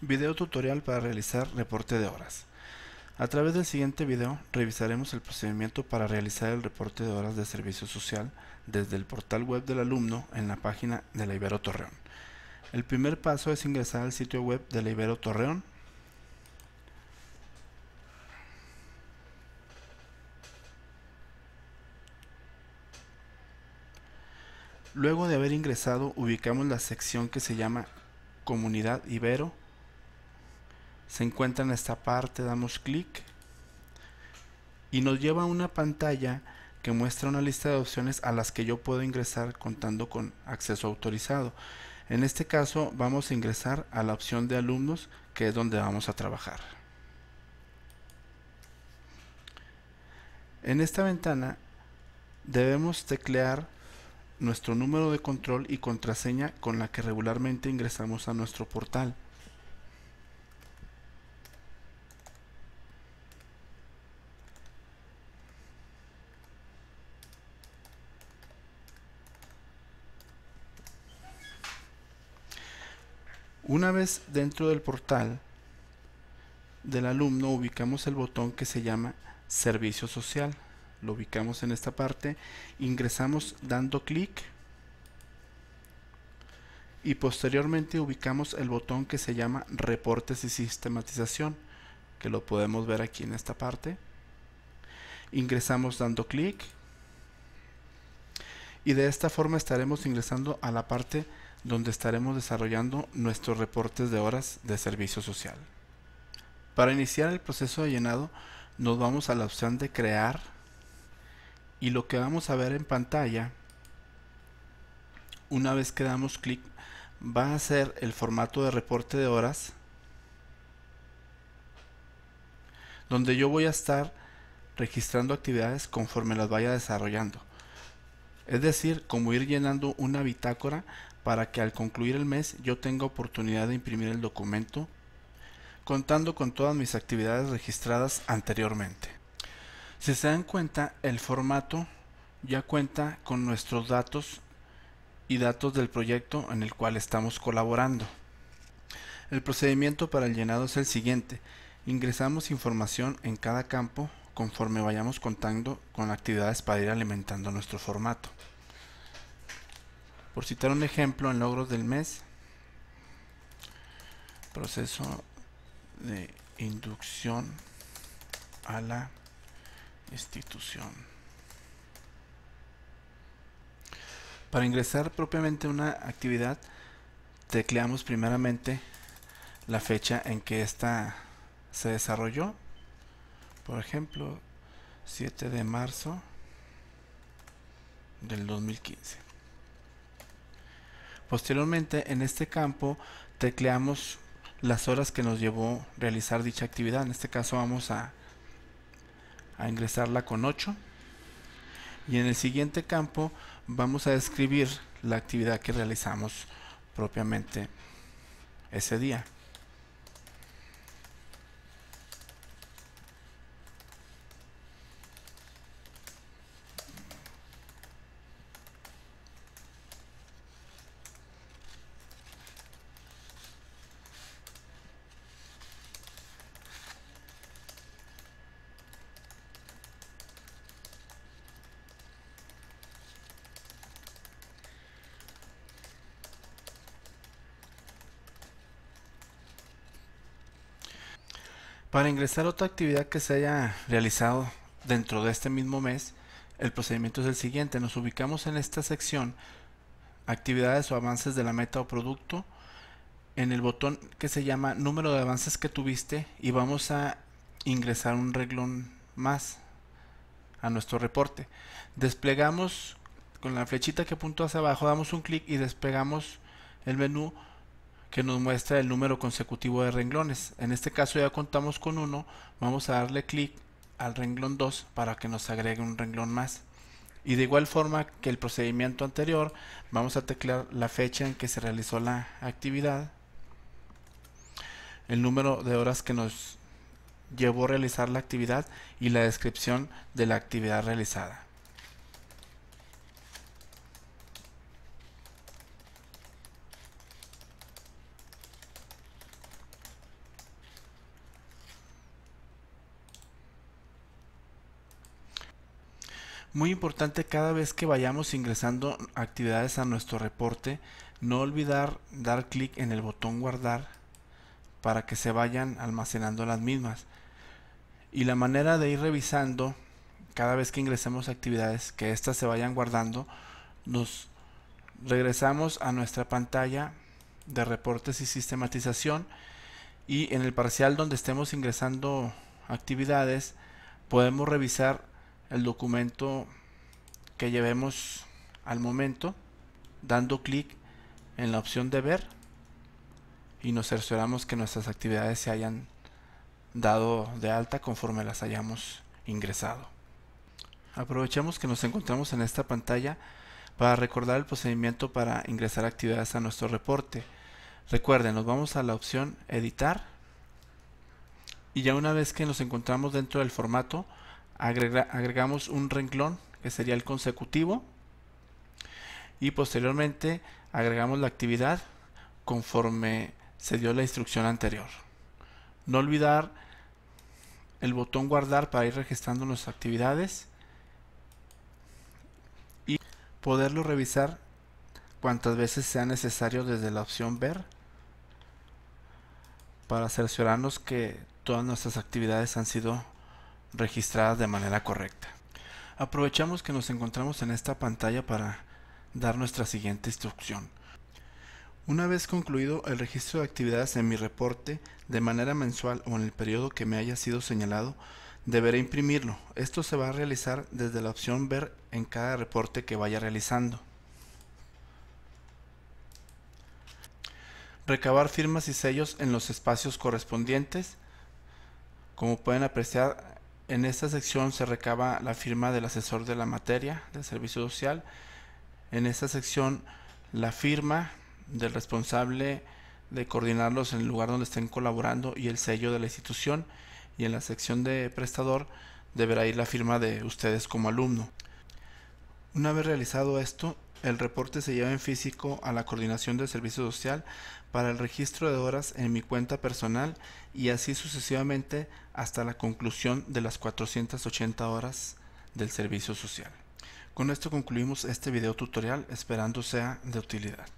Video tutorial para realizar reporte de horas. A través del siguiente video revisaremos el procedimiento para realizar el reporte de horas de servicio social desde el portal web del alumno en la página de la Ibero Torreón. El primer paso es ingresar al sitio web de la Ibero Torreón. Luego de haber ingresado ubicamos la sección que se llama Comunidad Ibero se encuentra en esta parte, damos clic y nos lleva a una pantalla que muestra una lista de opciones a las que yo puedo ingresar contando con acceso autorizado. En este caso vamos a ingresar a la opción de alumnos que es donde vamos a trabajar. En esta ventana debemos teclear nuestro número de control y contraseña con la que regularmente ingresamos a nuestro portal. Una vez dentro del portal del alumno ubicamos el botón que se llama servicio social. Lo ubicamos en esta parte, ingresamos dando clic y posteriormente ubicamos el botón que se llama reportes y sistematización, que lo podemos ver aquí en esta parte. Ingresamos dando clic y de esta forma estaremos ingresando a la parte donde estaremos desarrollando nuestros reportes de horas de servicio social. Para iniciar el proceso de llenado nos vamos a la opción de crear y lo que vamos a ver en pantalla una vez que damos clic va a ser el formato de reporte de horas donde yo voy a estar registrando actividades conforme las vaya desarrollando. Es decir, como ir llenando una bitácora para que al concluir el mes yo tenga oportunidad de imprimir el documento contando con todas mis actividades registradas anteriormente. Si se dan cuenta, el formato ya cuenta con nuestros datos y datos del proyecto en el cual estamos colaborando. El procedimiento para el llenado es el siguiente. Ingresamos información en cada campo conforme vayamos contando con actividades para ir alimentando nuestro formato. Por citar un ejemplo, en logros del mes, proceso de inducción a la institución. Para ingresar propiamente una actividad, tecleamos primeramente la fecha en que ésta se desarrolló. Por ejemplo, 7 de marzo del 2015. Posteriormente, en este campo, tecleamos las horas que nos llevó realizar dicha actividad. En este caso vamos a, a ingresarla con 8. Y en el siguiente campo vamos a describir la actividad que realizamos propiamente ese día. Para ingresar otra actividad que se haya realizado dentro de este mismo mes, el procedimiento es el siguiente. Nos ubicamos en esta sección actividades o avances de la meta o producto en el botón que se llama número de avances que tuviste y vamos a ingresar un reglón más a nuestro reporte. Desplegamos con la flechita que apunta hacia abajo, damos un clic y desplegamos el menú que nos muestra el número consecutivo de renglones. En este caso ya contamos con uno, vamos a darle clic al renglón 2 para que nos agregue un renglón más. Y de igual forma que el procedimiento anterior, vamos a teclear la fecha en que se realizó la actividad, el número de horas que nos llevó a realizar la actividad y la descripción de la actividad realizada. Muy importante cada vez que vayamos ingresando actividades a nuestro reporte, no olvidar dar clic en el botón guardar para que se vayan almacenando las mismas. Y la manera de ir revisando cada vez que ingresemos actividades, que éstas se vayan guardando, nos regresamos a nuestra pantalla de reportes y sistematización y en el parcial donde estemos ingresando actividades podemos revisar el documento que llevemos al momento dando clic en la opción de ver y nos cercioramos que nuestras actividades se hayan dado de alta conforme las hayamos ingresado. Aprovechemos que nos encontramos en esta pantalla para recordar el procedimiento para ingresar actividades a nuestro reporte. Recuerden, nos vamos a la opción editar y ya una vez que nos encontramos dentro del formato agregamos un renglón que sería el consecutivo y posteriormente agregamos la actividad conforme se dio la instrucción anterior. No olvidar el botón guardar para ir registrando nuestras actividades y poderlo revisar cuantas veces sea necesario desde la opción ver para cerciorarnos que todas nuestras actividades han sido registradas de manera correcta. Aprovechamos que nos encontramos en esta pantalla para dar nuestra siguiente instrucción. Una vez concluido el registro de actividades en mi reporte de manera mensual o en el periodo que me haya sido señalado, deberé imprimirlo. Esto se va a realizar desde la opción ver en cada reporte que vaya realizando. Recabar firmas y sellos en los espacios correspondientes. Como pueden apreciar, en esta sección se recaba la firma del asesor de la materia del servicio social. En esta sección la firma del responsable de coordinarlos en el lugar donde estén colaborando y el sello de la institución. Y en la sección de prestador deberá ir la firma de ustedes como alumno. Una vez realizado esto, el reporte se lleva en físico a la Coordinación del Servicio Social para el registro de horas en mi cuenta personal y así sucesivamente hasta la conclusión de las 480 horas del Servicio Social. Con esto concluimos este video tutorial esperando sea de utilidad.